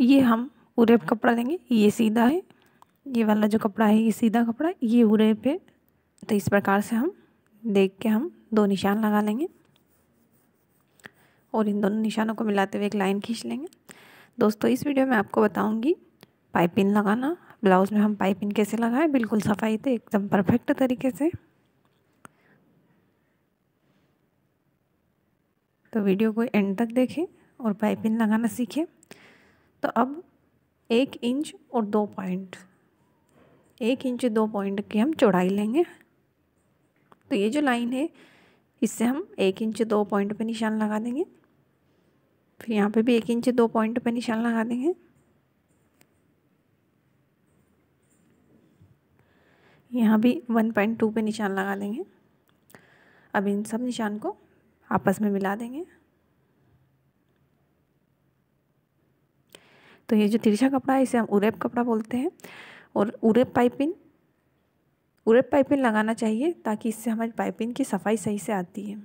ये हम उरेप कपड़ा देंगे ये सीधा है ये वाला जो कपड़ा है ये सीधा कपड़ा ये उरेप है तो इस प्रकार से हम देख के हम दो निशान लगा लेंगे और इन दोनों निशानों को मिलाते हुए एक लाइन खींच लेंगे दोस्तों इस वीडियो में आपको बताऊँगी पाइपिंग लगाना ब्लाउज़ में हम पाइपिंग कैसे लगाएं बिल्कुल सफाई थे एकदम परफेक्ट तरीके से तो वीडियो को एंड तक देखें और पाइपिंग लगाना सीखें तो अब एक इंच और दो पॉइंट एक इंच दो पॉइंट की हम चौड़ाई लेंगे तो ये जो लाइन है इससे हम एक इंच दो पॉइंट पे निशान लगा देंगे फिर यहाँ पे भी एक इंच दो पॉइंट पे निशान लगा देंगे यहाँ भी वन पॉइंट टू पर निशान लगा देंगे अब इन सब निशान को आपस में मिला देंगे तो ये जो तिरछा कपड़ा है इसे हम उरेप कपड़ा बोलते हैं और उरेप पाइपिंग उरेप पाइपिंग लगाना चाहिए ताकि इससे हमारी पाइपिंग की सफाई सही से आती है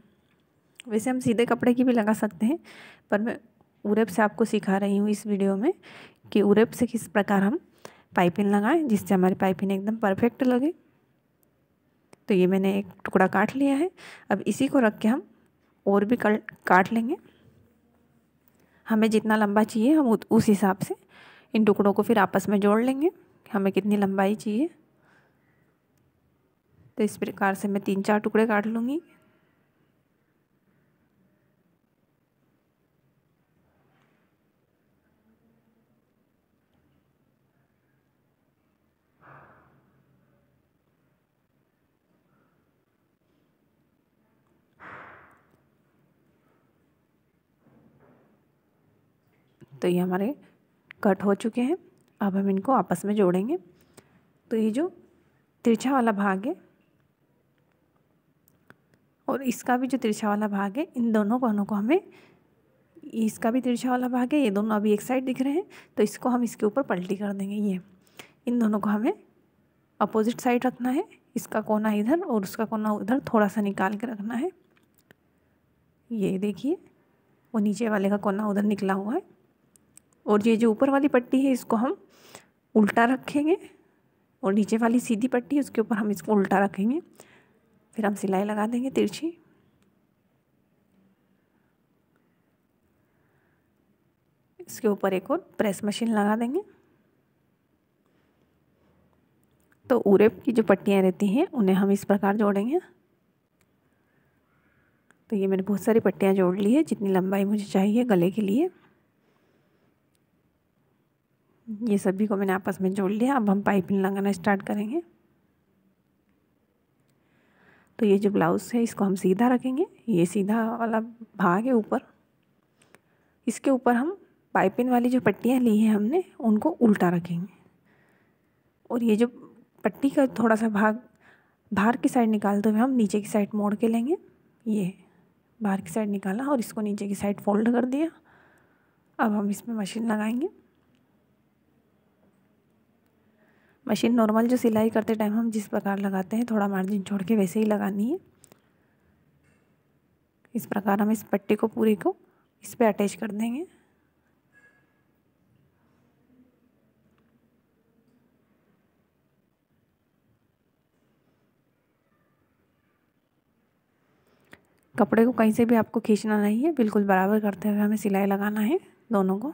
वैसे हम सीधे कपड़े की भी लगा सकते हैं पर मैं उरेप से आपको सिखा रही हूँ इस वीडियो में कि उरेप से किस प्रकार हम पाइपिंग लगाएं जिससे हमारी पाइपिंग एकदम परफेक्ट लगे तो ये मैंने एक टुकड़ा काट लिया है अब इसी को रख के हम और भी काट लेंगे हमें जितना लंबा चाहिए हम उस हिसाब से इन टुकड़ों को फिर आपस में जोड़ लेंगे हमें कितनी लंबाई चाहिए तो इस प्रकार से मैं तीन चार टुकड़े काट लूँगी तो ये हमारे कट हो चुके हैं अब हम इनको आपस में जोड़ेंगे तो ये जो तिरछा वाला भाग है और इसका भी जो तिरछा वाला भाग है इन दोनों कोनों को हमें इसका भी तिरछा वाला भाग है ये दोनों अभी एक साइड दिख रहे हैं तो इसको हम इसके ऊपर पलटी कर देंगे ये इन दोनों को हमें अपोजिट साइड रखना है इसका कोना इधर और उसका कोना उधर थोड़ा सा निकाल के रखना है ये देखिए वो नीचे वाले का कोना उधर निकला हुआ है और ये जो ऊपर वाली पट्टी है इसको हम उल्टा रखेंगे और नीचे वाली सीधी पट्टी है उसके ऊपर हम इसको उल्टा रखेंगे फिर हम सिलाई लगा देंगे तिरछी इसके ऊपर एक और प्रेस मशीन लगा देंगे तो उरेप की जो पट्टियाँ रहती हैं उन्हें हम इस प्रकार जोड़ेंगे तो ये मैंने बहुत सारी पट्टियाँ जोड़ ली है जितनी लंबाई मुझे चाहिए गले के लिए ये सभी को मैंने आपस में जोड़ लिया अब हम पाइपिंग लगाना स्टार्ट करेंगे तो ये जो ब्लाउज़ है इसको हम सीधा रखेंगे ये सीधा वाला भाग है ऊपर इसके ऊपर हम पाइपिंग वाली जो पट्टियाँ ली हैं हमने उनको उल्टा रखेंगे और ये जो पट्टी का थोड़ा सा भाग बाहर की साइड निकालते तो हुए हम नीचे की साइड मोड़ के लेंगे ये बाहर की साइड निकाला और इसको नीचे की साइड फोल्ड कर दिया अब हम इसमें मशीन लगाएंगे मशीन नॉर्मल जो सिलाई करते टाइम हम जिस प्रकार लगाते हैं थोड़ा मार्जिन छोड़ के वैसे ही लगानी है इस प्रकार हम इस पट्टी को पूरी को इस पर अटैच कर देंगे कपड़े को कहीं से भी आपको खींचना नहीं है बिल्कुल बराबर करते हुए हमें सिलाई लगाना है दोनों को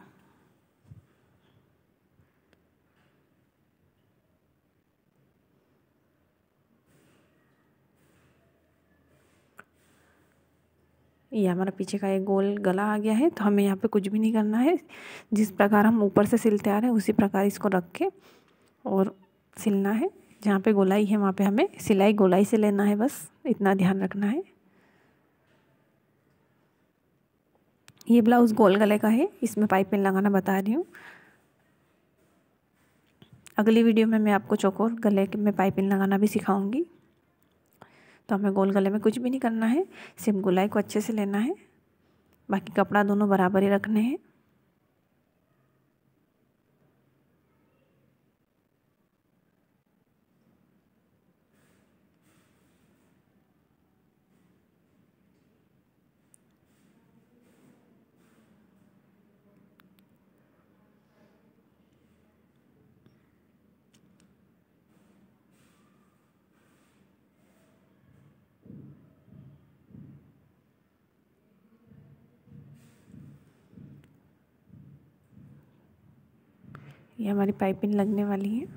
ये हमारा पीछे का एक गोल गला आ गया है तो हमें यहाँ पे कुछ भी नहीं करना है जिस प्रकार हम ऊपर से सिलते आ रहे हैं उसी प्रकार इसको रख के और सिलना है जहाँ पे गोलाई है वहाँ पे हमें सिलाई गोलाई से लेना है बस इतना ध्यान रखना है ये ब्लाउज़ गोल गले का है इसमें पाइपिंग लगाना बता रही हूँ अगली वीडियो में मैं आपको चौकोर गले में पाइपिंग लगाना भी सिखाऊंगी तो हमें गोल गले में कुछ भी नहीं करना है सिर्फ गुलाई को अच्छे से लेना है बाकी कपड़ा दोनों बराबर ही रखने हैं ये हमारी पाइपिंग लगने वाली है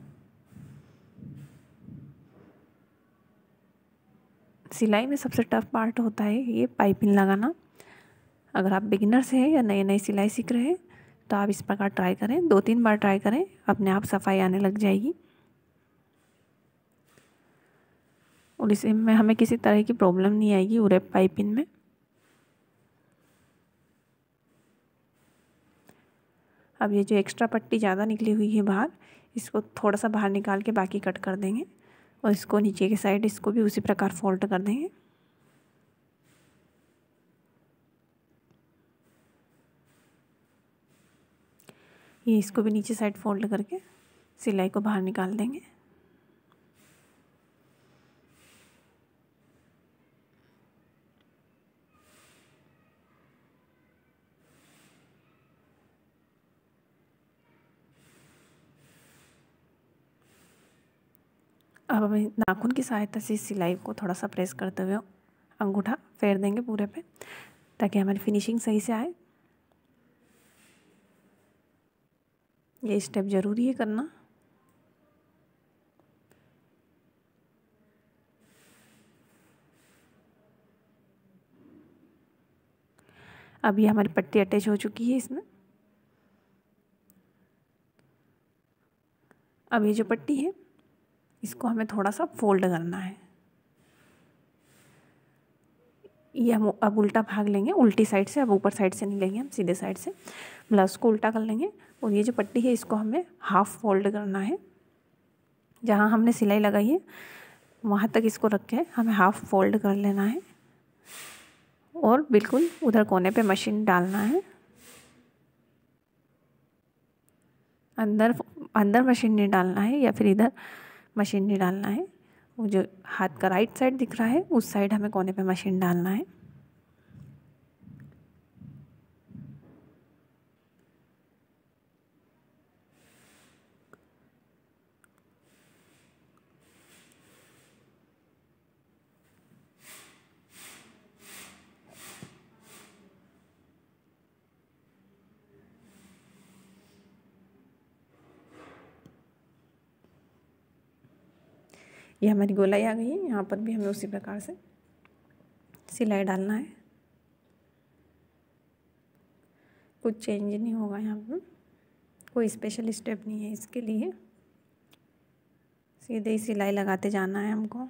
सिलाई में सबसे टफ पार्ट होता है ये पाइपिंग लगाना अगर आप बिगिनर्स हैं या नए नए सिलाई सीख रहे हैं तो आप इस प्रकार ट्राई करें दो तीन बार ट्राई करें अपने आप सफाई आने लग जाएगी और इसमें हमें किसी तरह की प्रॉब्लम नहीं आएगी उरे पाइपिंग में अब ये जो एक्स्ट्रा पट्टी ज़्यादा निकली हुई है बाहर इसको थोड़ा सा बाहर निकाल के बाकी कट कर देंगे और इसको नीचे के साइड इसको भी उसी प्रकार फोल्ड कर देंगे ये इसको भी नीचे साइड फोल्ड करके सिलाई को बाहर निकाल देंगे अब हमें नाखून की सहायता से सिलाई को थोड़ा सा प्रेस करते हुए अंगूठा फेर देंगे पूरे पे ताकि हमारी फिनिशिंग सही से आए ये स्टेप ज़रूरी है करना अभी हमारी पट्टी अटैच हो चुकी है इसमें अब ये जो पट्टी है इसको हमें थोड़ा सा फोल्ड करना है ये हम अब उल्टा भाग लेंगे उल्टी साइड से अब ऊपर साइड से नहीं लेंगे हम सीधे साइड से ब्लाउज को उल्टा कर लेंगे और ये जो पट्टी है इसको हमें हाफ फोल्ड करना है जहाँ हमने सिलाई लगाई है वहाँ तक इसको रख के हमें हाफ फोल्ड कर लेना है और बिल्कुल उधर कोने पे मशीन डालना है अंदर अंदर मशीन नहीं डालना है या फिर इधर मशीन नहीं डालना है वो जो हाथ का राइट साइड दिख रहा है उस साइड हमें कोने पे मशीन डालना है ये हमारी गोलाई आ गई है यहाँ पर भी हमें उसी प्रकार से सिलाई डालना है कुछ चेंज नहीं होगा यहाँ पर कोई स्पेशल स्टेप नहीं है इसके लिए सीधे ही सिलाई लगाते जाना है हमको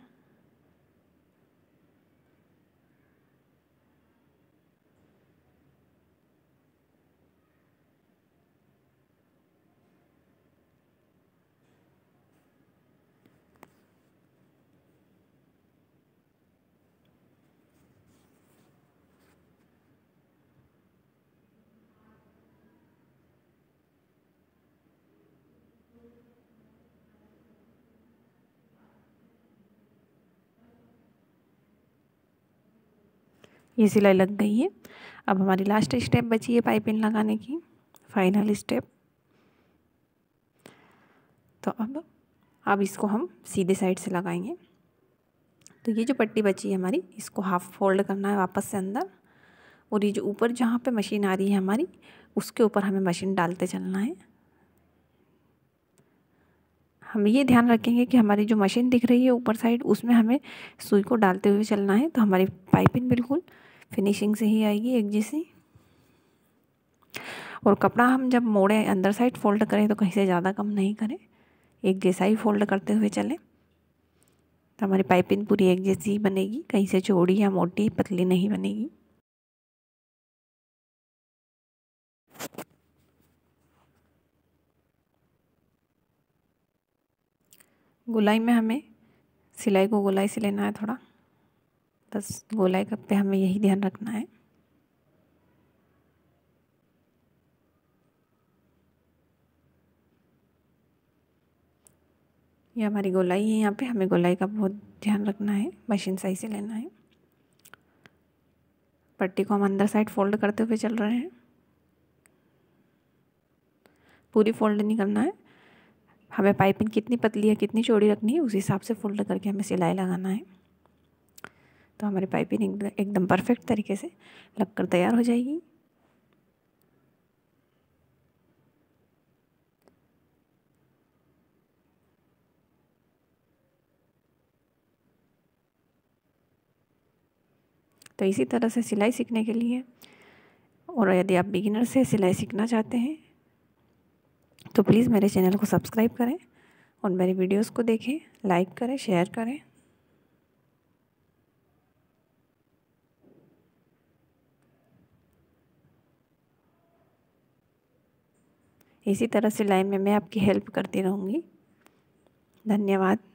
ये सिलाई लग गई है अब हमारी लास्ट स्टेप बची है पाइपिंग लगाने की फाइनल स्टेप तो अब अब इसको हम सीधे साइड से लगाएंगे तो ये जो पट्टी बची है हमारी इसको हाफ फोल्ड करना है वापस से अंदर और ये जो ऊपर जहाँ पे मशीन आ रही है हमारी उसके ऊपर हमें मशीन डालते चलना है हम ये ध्यान रखेंगे कि हमारी जो मशीन दिख रही है ऊपर साइड उसमें हमें सुई को डालते हुए चलना है तो हमारी पाइपिंग बिल्कुल फिनिशिंग से ही आएगी एक जैसी और कपड़ा हम जब मोड़े अंदर साइड फोल्ड करें तो कहीं से ज़्यादा कम नहीं करें एक जैसा ही फोल्ड करते हुए चलें तो हमारी पाइपिंग पूरी एक जैसी ही बनेगी कहीं से चौड़ी या मोटी पतली नहीं बनेगी गोलाई में हमें सिलाई को गोलाई से लेना है थोड़ा बस गोलाई कप पे हमें यही ध्यान रखना है ये हमारी गोलाई है यहाँ पे हमें गोलाई का बहुत ध्यान रखना है मशीन सही से लेना है पट्टी को हम अंदर साइड फोल्ड करते हुए चल रहे हैं पूरी फोल्ड नहीं करना है हमें पाइपिंग कितनी पतली है कितनी चौड़ी रखनी है उस हिसाब से फोल्ड करके हमें सिलाई लगाना है तो हमारी पाइपिंग एकदम परफेक्ट तरीके से लगकर तैयार हो जाएगी तो इसी तरह से सिलाई सीखने के लिए और यदि आप बिगिनर से सिलाई सीखना चाहते हैं तो प्लीज़ मेरे चैनल को सब्सक्राइब करें और मेरे वीडियोस को देखें लाइक करें शेयर करें इसी तरह सिलाई में मैं आपकी हेल्प करती रहूँगी धन्यवाद